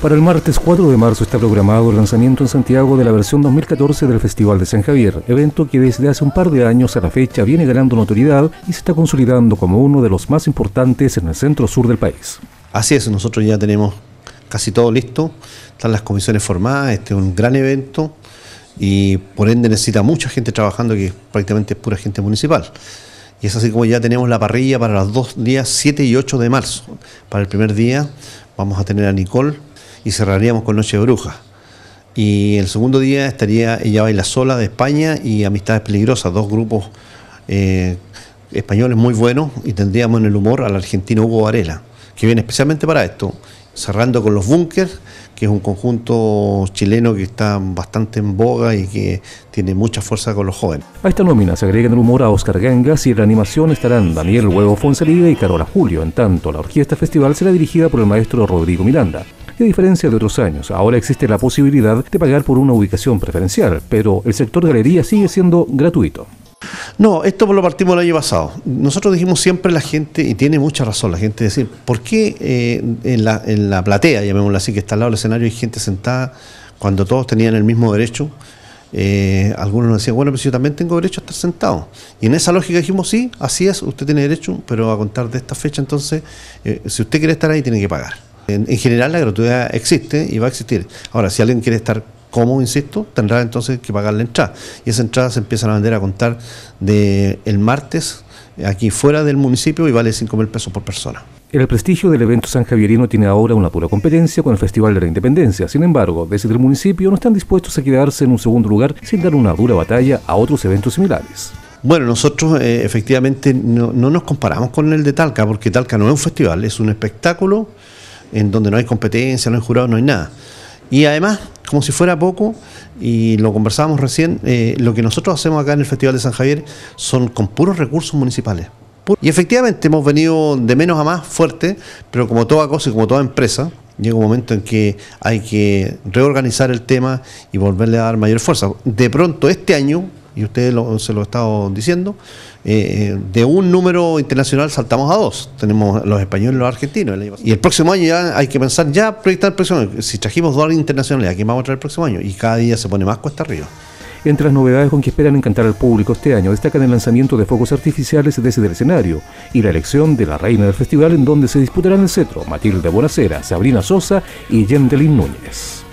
Para el martes 4 de marzo está programado el lanzamiento en Santiago de la versión 2014 del Festival de San Javier, evento que desde hace un par de años a la fecha viene ganando notoriedad y se está consolidando como uno de los más importantes en el centro sur del país. Así es, nosotros ya tenemos casi todo listo, están las comisiones formadas, este es un gran evento y por ende necesita mucha gente trabajando que prácticamente es pura gente municipal. Y es así como ya tenemos la parrilla para los dos días 7 y 8 de marzo. Para el primer día vamos a tener a Nicole y cerraríamos con Noche de Brujas. Y el segundo día estaría Ella Baila Sola de España y Amistades Peligrosas, dos grupos eh, españoles muy buenos y tendríamos en el humor al argentino Hugo Varela, que viene especialmente para esto, cerrando con Los Bunkers, que es un conjunto chileno que está bastante en boga y que tiene mucha fuerza con los jóvenes. A esta nómina se agregan el humor a Oscar Gangas y en la animación estarán Daniel Huevo Fonsalida y Carola Julio, en tanto la orquesta festival será dirigida por el maestro Rodrigo Miranda diferencia de otros años, ahora existe la posibilidad de pagar por una ubicación preferencial, pero el sector galería sigue siendo gratuito. No, esto lo partimos el año pasado. Nosotros dijimos siempre la gente, y tiene mucha razón la gente, decir, ¿por qué eh, en, la, platea, llamémosla así, que está al lado del escenario, hay gente sentada cuando todos tenían el mismo derecho? Eh, algunos nos decían, bueno, pues yo también tengo derecho a estar sentado. Y en esa lógica dijimos, sí, así es, usted tiene derecho, pero a contar de esta fecha, entonces, eh, si usted quiere estar ahí, tiene que pagar. En, general la gratuidad existe y va a existir. Ahora, si alguien quiere estar cómodo, insisto, tendrá entonces que pagar la entrada. Y esa entrada se empieza a vender a contar el martes eh, aquí fuera del municipio y vale 5.000 mil pesos por persona. El prestigio del evento San Javierino tiene ahora una pura competencia con el Festival de la Independencia. Sin embargo, desde el municipio no están dispuestos a quedarse en un segundo lugar sin dar una dura batalla a otros eventos similares. Bueno, nosotros eh, efectivamente no, no nos comparamos con el de Talca, porque Talca no es un festival, es un espectáculo en donde no hay competencia, no hay jurado, no hay nada. Y además, como si fuera poco, y lo conversábamos recién, eh, lo que nosotros hacemos acá en el Festival de San Javier son con puros recursos municipales. Y efectivamente hemos venido de menos a más fuerte, pero como toda cosa y como toda empresa, llega un momento en que hay que reorganizar el tema y volverle a dar mayor fuerza. De pronto este año y ustedes se lo ha estado diciendo, eh, eh, de un número internacional saltamos a dos. Tenemos los españoles y los argentinos. y el próximo año ya hay que pensar, ya proyectar el Si trajimos dos internacionales, ¿a quién vamos a traer el próximo año? Y cada día se pone más cuesta arriba. Entre las novedades con que esperan encantar al público este año destacan el lanzamiento de fuegos artificiales desde el escenario y la elección de la reina del festival en donde se disputarán el cetro Matilde Bonacera, Sabrina Sosa y Yendelin Núñez.